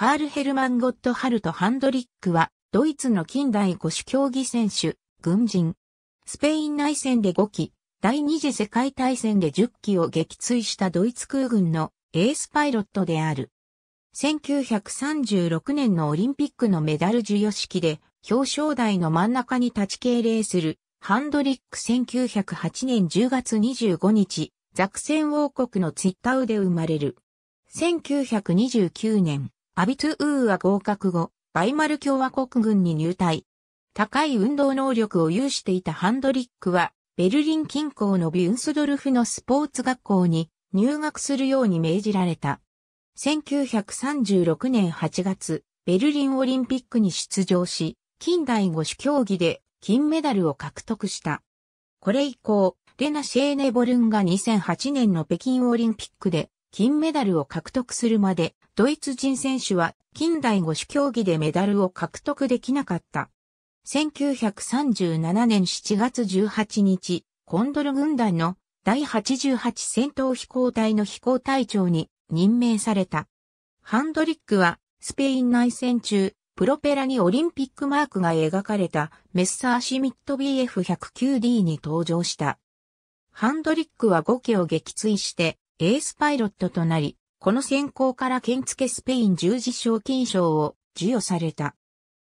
カール・ヘルマン・ゴットハルト・ハンドリックは、ドイツの近代五種競技選手、軍人。スペイン内戦で5機、第二次世界大戦で10機を撃墜したドイツ空軍のエースパイロットである。1936年のオリンピックのメダル授与式で表彰台の真ん中に立ち敬礼するハンドリック1908年10月25日、ザクセン王国のツイッタウで生まれる。1929年、アビトゥーは合格後、バイマル共和国軍に入隊。高い運動能力を有していたハンドリックは、ベルリン近郊のビュンスドルフのスポーツ学校に入学するように命じられた。1936年8月、ベルリンオリンピックに出場し、近代五種競技で金メダルを獲得した。これ以降、レナ・シェーネ・ボルンが2008年の北京オリンピックで金メダルを獲得するまで、ドイツ人選手は近代五種競技でメダルを獲得できなかった。1937年7月18日、コンドル軍団の第88戦闘飛行隊の飛行隊長に任命された。ハンドリックはスペイン内戦中、プロペラにオリンピックマークが描かれたメッサーシミット BF109D に登場した。ハンドリックは5機を撃墜してエースパイロットとなり、この選考から剣付スペイン十字賞金賞を授与された。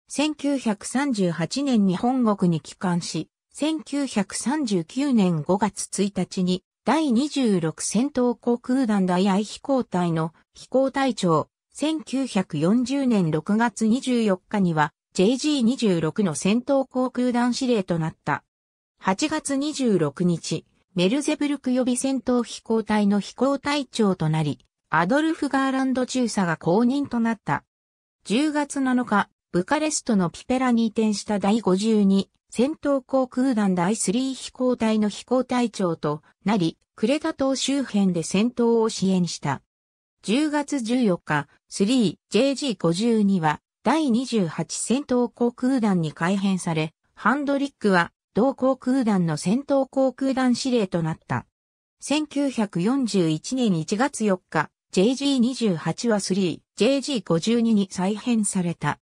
1938年に本国に帰還し、1939年5月1日に第26戦闘航空団大愛飛行隊の飛行隊長、1940年6月24日には JG26 の戦闘航空団司令となった。8月26日、メルゼブルク予備戦闘飛行隊の飛行隊長となり、アドルフ・ガーランド中佐が公認となった。10月7日、ブカレストのピペラに移転した第52戦闘航空団第3飛行隊の飛行隊長となり、クレタ島周辺で戦闘を支援した。10月14日、3JG52 は第28戦闘航空団に改編され、ハンドリックは同航空団の戦闘航空団司令となった。1941年1月4日、JG28 は 3JG52 に再編された。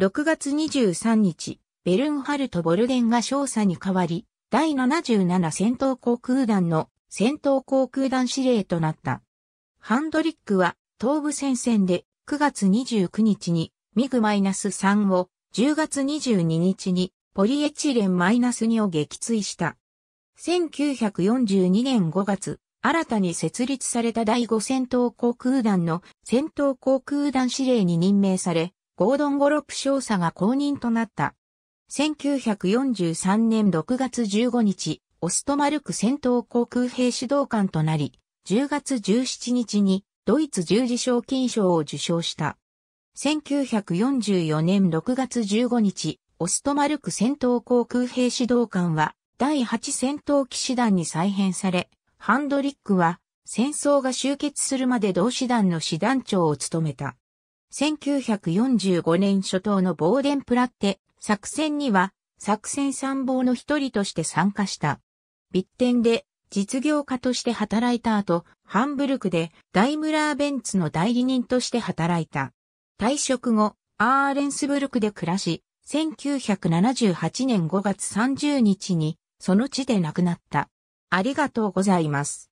6月23日、ベルンハルト・ボルデンが少佐に代わり、第77戦闘航空団の戦闘航空団司令となった。ハンドリックは東部戦線で9月29日にミグ -3 を10月22日にポリエチレン -2 を撃墜した。1942年5月、新たに設立された第5戦闘航空団の戦闘航空団司令に任命され、ゴードン・ゴロップ少佐が公認となった。1943年6月15日、オストマルク戦闘航空兵指導官となり、10月17日にドイツ十字賞金賞を受賞した。1944年6月15日、オストマルク戦闘航空兵指導官は第8戦闘騎士団に再編され、ハンドリックは戦争が終結するまで同士団の師団長を務めた。1945年初頭のボーデンプラッテ作戦には作戦参謀の一人として参加した。ビッテンで実業家として働いた後、ハンブルクでダイムラーベンツの代理人として働いた。退職後、アーレンスブルクで暮らし、1978年5月30日に、その地で亡くなった。ありがとうございます。